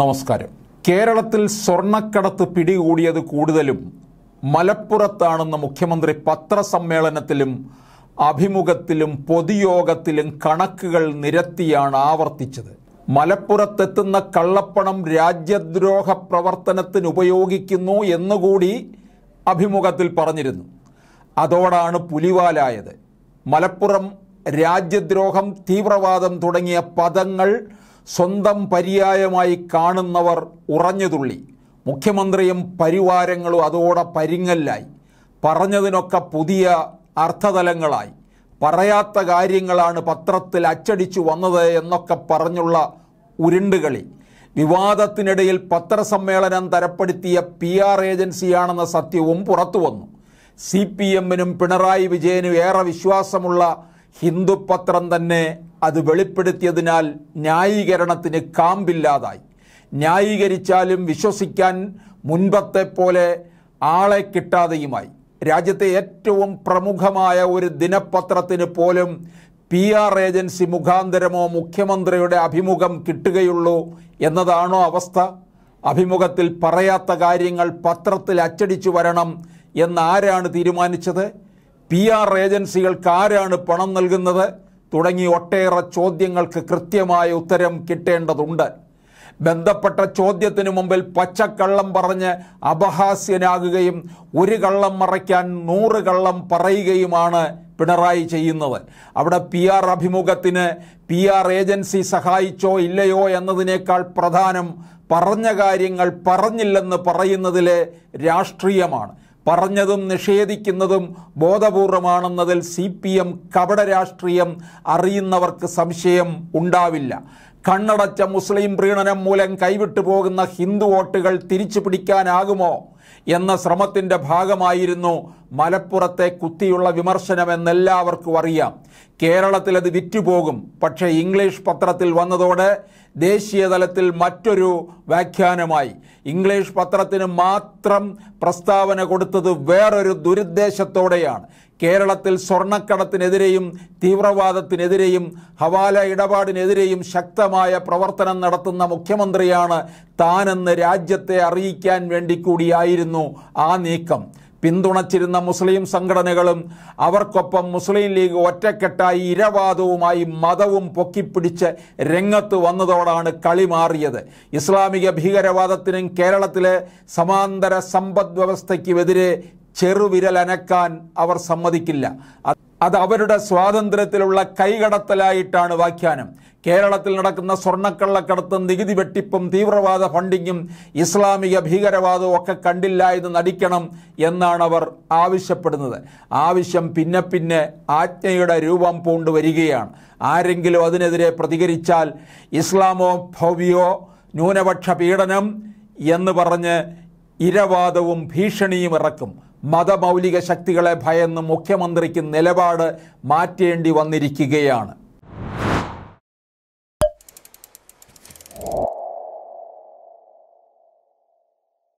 നമസ്കാരം കേരളത്തിൽ സ്വർണ്ണക്കടത്ത് പിടികൂടിയത് കൂടുതലും മലപ്പുറത്താണെന്ന് മുഖ്യമന്ത്രി പത്രസമ്മേളനത്തിലും അഭിമുഖത്തിലും പൊതുയോഗത്തിലും കണക്കുകൾ നിരത്തിയാണ് ആവർത്തിച്ചത് മലപ്പുറത്തെത്തുന്ന കള്ളപ്പണം രാജ്യദ്രോഹ പ്രവർത്തനത്തിന് ഉപയോഗിക്കുന്നു എന്നുകൂടി അഭിമുഖത്തിൽ പറഞ്ഞിരുന്നു അതോടാണ് പുലിവാലായത് മലപ്പുറം രാജ്യദ്രോഹം തീവ്രവാദം തുടങ്ങിയ പദങ്ങൾ സ്വന്തം പര്യായമായി കാണുന്നവർ ഉറഞ്ഞുതുള്ളി മുഖ്യമന്ത്രിയും പരിവാരങ്ങളും അതോടെ പരിങ്ങല്ലായി പറഞ്ഞതിനൊക്കെ പുതിയ അർത്ഥതലങ്ങളായി പറയാത്ത കാര്യങ്ങളാണ് പത്രത്തിൽ അച്ചടിച്ചു വന്നത് എന്നൊക്കെ പറഞ്ഞുള്ള ഉരുണ്ടുകളി വിവാദത്തിനിടയിൽ പത്രസമ്മേളനം തരപ്പെടുത്തിയ പി ആർ ഏജൻസിയാണെന്ന സത്യവും പുറത്തു വന്നു സി പി എമ്മിനും പിണറായി വിജയനും ഏറെ വിശ്വാസമുള്ള ഹിന്ദു പത്രം തന്നെ അത് വെളിപ്പെടുത്തിയതിനാൽ ന്യായീകരണത്തിന് കാമ്പില്ലാതായി ന്യായീകരിച്ചാലും വിശ്വസിക്കാൻ മുൻപത്തെ പോലെ ആളെ കിട്ടാതെയുമായി രാജ്യത്തെ ഏറ്റവും പ്രമുഖമായ ഒരു ദിനപത്രത്തിന് പോലും പി ആർ ഏജൻസി മുഖാന്തരമോ മുഖ്യമന്ത്രിയുടെ അഭിമുഖം കിട്ടുകയുള്ളൂ എന്നതാണോ അവസ്ഥ അഭിമുഖത്തിൽ പറയാത്ത കാര്യങ്ങൾ പത്രത്തിൽ അച്ചടിച്ചു വരണം എന്ന് ആരാണ് തീരുമാനിച്ചത് പി ആർ ഏജൻസികൾക്ക് ആരാണ് പണം നൽകുന്നത് തുടങ്ങി ഒട്ടേറെ ചോദ്യങ്ങൾക്ക് കൃത്യമായ ഉത്തരം കിട്ടേണ്ടതുണ്ട് ബന്ധപ്പെട്ട ചോദ്യത്തിനു മുമ്പിൽ പച്ചക്കള്ളം പറഞ്ഞ് അപഹാസ്യനാകുകയും ഒരു കള്ളം മറയ്ക്കാൻ നൂറ് കള്ളം പറയുകയുമാണ് പിണറായി ചെയ്യുന്നത് അവിടെ പി ആർ അഭിമുഖത്തിന് പി ആർ ഏജൻസി സഹായിച്ചോ ഇല്ലയോ എന്നതിനേക്കാൾ പ്രധാനം പറഞ്ഞ കാര്യങ്ങൾ പറഞ്ഞില്ലെന്ന് പറയുന്നതിലെ രാഷ്ട്രീയമാണ് പറഞ്ഞതും നിഷേധിക്കുന്നതും ബോധപൂർവമാണെന്നതിൽ സി പി എം കപട രാഷ്ട്രീയം അറിയുന്നവർക്ക് സംശയം ഉണ്ടാവില്ല കണ്ണടച്ച മുസ്ലിം പ്രീണനം മൂലം കൈവിട്ടു പോകുന്ന ഹിന്ദു വോട്ടുകൾ തിരിച്ചു പിടിക്കാനാകുമോ എന്ന ശ്രമത്തിൻ്റെ ഭാഗമായിരുന്നു മലപ്പുറത്തെ കുത്തിയുള്ള വിമർശനമെന്നെല്ലാവർക്കും അറിയാം കേരളത്തിൽ അത് വിറ്റുപോകും പക്ഷേ ഇംഗ്ലീഷ് പത്രത്തിൽ വന്നതോടെ ദേശീയ തലത്തിൽ മറ്റൊരു വ്യാഖ്യാനമായി ഇംഗ്ലീഷ് പത്രത്തിന് മാത്രം പ്രസ്താവന കൊടുത്തത് വേറൊരു ദുരുദ്ദേശത്തോടെയാണ് കേരളത്തിൽ സ്വർണ്ണക്കടത്തിനെതിരെയും തീവ്രവാദത്തിനെതിരെയും ഹവാല ഇടപാടിനെതിരെയും ശക്തമായ പ്രവർത്തനം നടത്തുന്ന മുഖ്യമന്ത്രിയാണ് താനെന്ന് രാജ്യത്തെ അറിയിക്കാൻ വേണ്ടി കൂടിയായിരുന്നു ആ നീക്കം പിന്തുണച്ചിരുന്ന മുസ്ലിം സംഘടനകളും അവർക്കൊപ്പം മുസ്ലിം ലീഗ് ഒറ്റക്കെട്ടായി ഇരവാദവുമായി മതവും പൊക്കിപ്പിടിച്ച് രംഗത്ത് വന്നതോടാണ് കളി മാറിയത് ഇസ്ലാമിക ഭീകരവാദത്തിനും കേരളത്തിലെ സമാന്തര സമ്പദ് വ്യവസ്ഥയ്ക്കുമെതിരെ ചെറുവിരലനക്കാൻ അവർ സമ്മതിക്കില്ല അത് അവരുടെ സ്വാതന്ത്ര്യത്തിലുള്ള കൈകടത്തലായിട്ടാണ് വ്യാഖ്യാനം കേരളത്തിൽ നടക്കുന്ന സ്വർണ്ണക്കള്ളക്കടത്തും നികുതി വെട്ടിപ്പും തീവ്രവാദ ഫണ്ടിങ്ങും ഇസ്ലാമിക ഭീകരവാദവും ഒക്കെ കണ്ടില്ല എന്ന് നടിക്കണം എന്നാണ് അവർ ആവശ്യപ്പെടുന്നത് ആവശ്യം പിന്നെ പിന്നെ ആജ്ഞയുടെ രൂപം പൂണ്ട് വരികയാണ് ആരെങ്കിലും അതിനെതിരെ പ്രതികരിച്ചാൽ ഇസ്ലാമോ ഭവ്യോ ന്യൂനപക്ഷ പീഡനം എന്ന് പറഞ്ഞ് ഇരവാദവും ഭീഷണിയും ഇറക്കും മതമൗലിക ശക്തികളെ ഭയന്ന് മുഖ്യമന്ത്രിക്ക് നിലപാട് മാറ്റേണ്ടി വന്നിരിക്കുകയാണ്